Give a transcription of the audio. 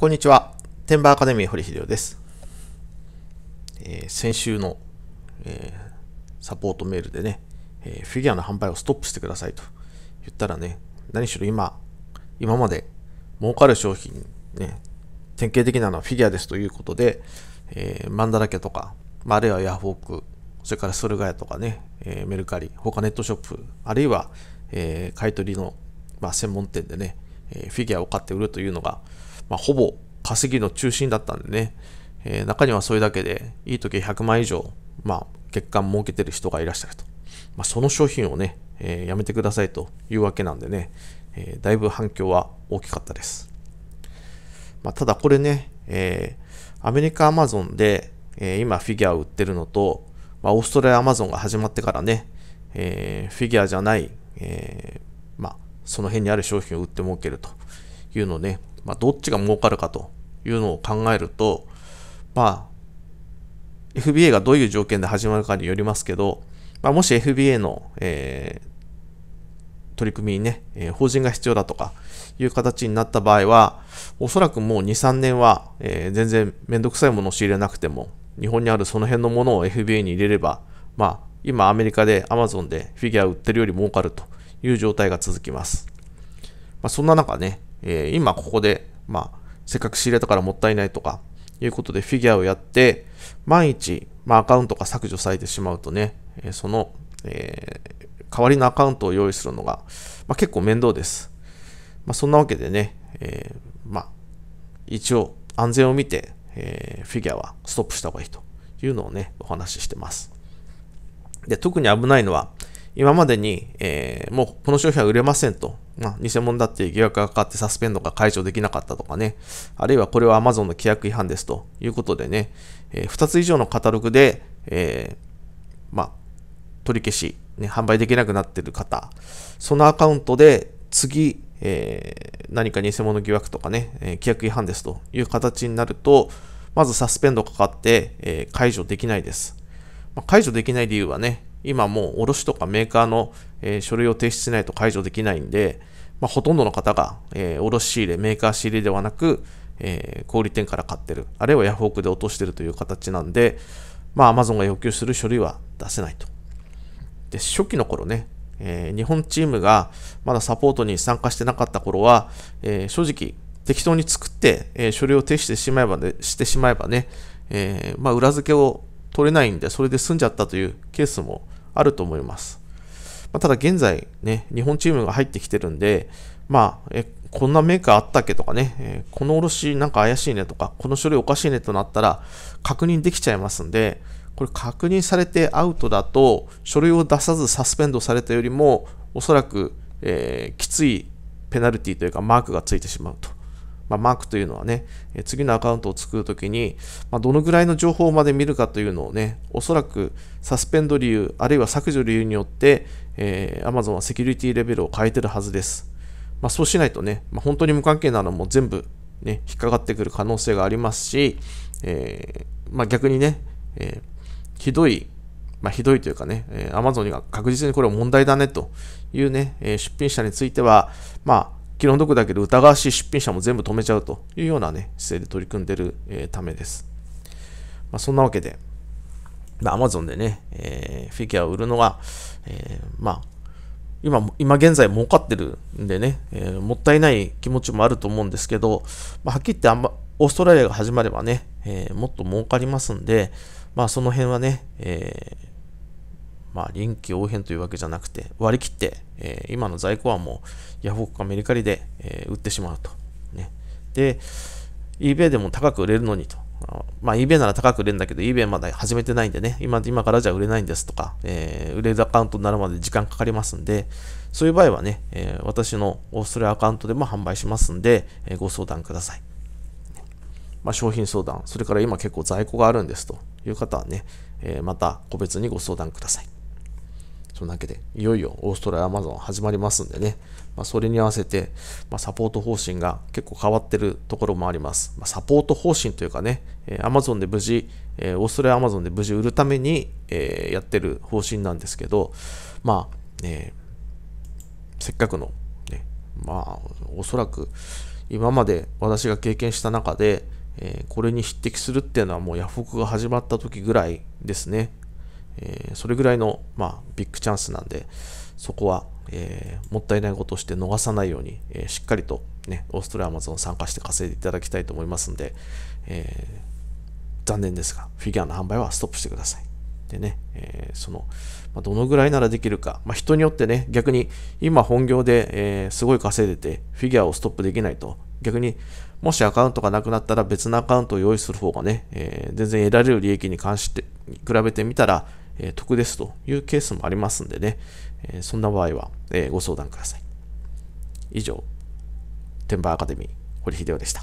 こんにちは。テンバーアカデミー堀秀夫です。えー、先週の、えー、サポートメールでね、えー、フィギュアの販売をストップしてくださいと言ったらね、何しろ今、今まで儲かる商品、ね、典型的なのはフィギュアですということで、えー、マンダラケとか、まあ、あるいはヤフオク、それからソルガヤとかね、えー、メルカリ、他ネットショップ、あるいは、えー、買取の、まあ、専門店でね、えー、フィギュアを買って売るというのが、まあ、ほぼ稼ぎの中心だったんでね、えー、中にはそれだけで、いい時100万以上、まあ、月間儲けてる人がいらっしゃると。まあ、その商品をね、えー、やめてくださいというわけなんでね、えー、だいぶ反響は大きかったです。まあ、ただこれね、えー、アメリカアマゾンで、えー、今フィギュアを売ってるのと、まあ、オーストラリアアマゾンが始まってからね、えー、フィギュアじゃない、えー、まあ、その辺にある商品を売って儲けるというのね、まあ、どっちが儲かるかというのを考えると、まあ、FBA がどういう条件で始まるかによりますけど、まあ、もし FBA の、えー、取り組みにね、えー、法人が必要だとかいう形になった場合は、おそらくもう2、3年は、えー、全然めんどくさいものを仕入れなくても、日本にあるその辺のものを FBA に入れれば、まあ、今アメリカで Amazon でフィギュア売ってるより儲かるという状態が続きます。まあ、そんな中ね、えー、今ここで、まあ、せっかく仕入れたからもったいないとか、いうことでフィギュアをやって、万一、まあ、アカウントが削除されてしまうとね、えその、えー、代わりのアカウントを用意するのが、まあ、結構面倒です。まあ、そんなわけでね、えー、まあ、一応安全を見て、えー、フィギュアはストップした方がいいというのをね、お話ししてます。で、特に危ないのは、今までに、えー、もうこの商品は売れませんとまあ、偽物だって疑惑がかかってサスペンドが解除できなかったとかね、あるいはこれは Amazon の規約違反ですということでね、えー、2つ以上のカタログで、えー、まあ、取り消し、ね、販売できなくなっている方、そのアカウントで次、えー、何か偽物疑惑とかね、え規約違反ですという形になると、まずサスペンドかかって、え解除できないです。まあ、解除できない理由はね、今もう卸とかメーカーの、え書類を提出しないと解除できないんで、まあ、ほとんどの方が、えー、卸し入れ、メーカー仕入れではなく、えー、小売店から買ってる、あるいはヤフオクで落としてるという形なんで、まあ、Amazon が要求する書類は出せないと。で、初期の頃ね、えー、日本チームがまだサポートに参加してなかった頃は、えー、正直、適当に作って、えー、書類を提出してしまえば,、ね、してしまえばね、えまあ、裏付けを取れないんで、それで済んじゃったというケースもあると思います。まあ、ただ現在ね、日本チームが入ってきてるんで、まあ、えこんなメーカーあったっけとかね、えこの卸なんか怪しいねとか、この書類おかしいねとなったら確認できちゃいますんで、これ確認されてアウトだと、書類を出さずサスペンドされたよりも、おそらく、えー、きついペナルティというかマークがついてしまうと。まあ、マークというのはね、次のアカウントを作るときに、まあ、どのぐらいの情報まで見るかというのをね、おそらくサスペンド理由、あるいは削除理由によって、えー、Amazon はセキュリティレベルを変えてるはずです。まあ、そうしないとね、まあ、本当に無関係なのも全部、ね、引っかかってくる可能性がありますし、えー、まあ、逆にね、えー、ひどい、まあ、ひどいというかね、えー、Amazon には確実にこれは問題だねというね、え出品者については、まあ、気の毒だけど疑わしい出品者も全部止めちゃうというようなね、姿勢で取り組んでる、えー、ためです。まあ、そんなわけで、まあ、Amazon でね、えー、フィギュアを売るのが、えー、まあ、今、今現在儲かってるんでね、えー、もったいない気持ちもあると思うんですけど、まあ、はっきり言ってあんま、オーストラリアが始まればね、えー、もっと儲かりますんで、まあその辺はね、えー、まあ、臨機応変というわけじゃなくて、割り切って、えー、今の在庫はもう、ヤフオクかメリカリで、えー、売ってしまうと。ね。で、eBay でも高く売れるのにと。まあ、eBay なら高く売れるんだけど、eBay まだ始めてないんでね、今今からじゃ売れないんですとか、えー、売れるアカウントになるまで時間かかりますんで、そういう場合はね、えー、私のオーストラリアアカウントでも販売しますんで、えー、ご相談ください。まあ、商品相談、それから今結構在庫があるんですという方はね、えまた個別にご相談ください。というわけで、いよいよオーストラリアアマゾン始まりますんでね、まあ、それに合わせて、まあ、サポート方針が結構変わってるところもあります。まあ、サポート方針というかね、えマ Amazon で無事、えオーストラリアアマゾンで無事売るために、えー、やってる方針なんですけど、まあ、ね、せっかくの、ね、まあ、おそらく今まで私が経験した中で、えこれに匹敵するっていうのはもうヤフオクが始まった時ぐらいですね。えー、それぐらいの、まあ、ビッグチャンスなんで、そこは、えー、もったいないことをして逃さないように、えー、しっかりと、ね、オーストラリアマゾン参加して稼いでいただきたいと思いますんで、え残念ですが、フィギュアの販売はストップしてください。でね、えその、まあ、どのぐらいならできるか、まあ、人によってね、逆に今本業で、えすごい稼いでて、フィギュアをストップできないと、逆に、もしアカウントがなくなったら別のアカウントを用意する方がね、えー、全然得られる利益に関して、比べてみたら、えー、得ですというケースもありますんでね、えー、そんな場合は、えご相談ください。以上、テンバーアカデミー、堀秀夫でした。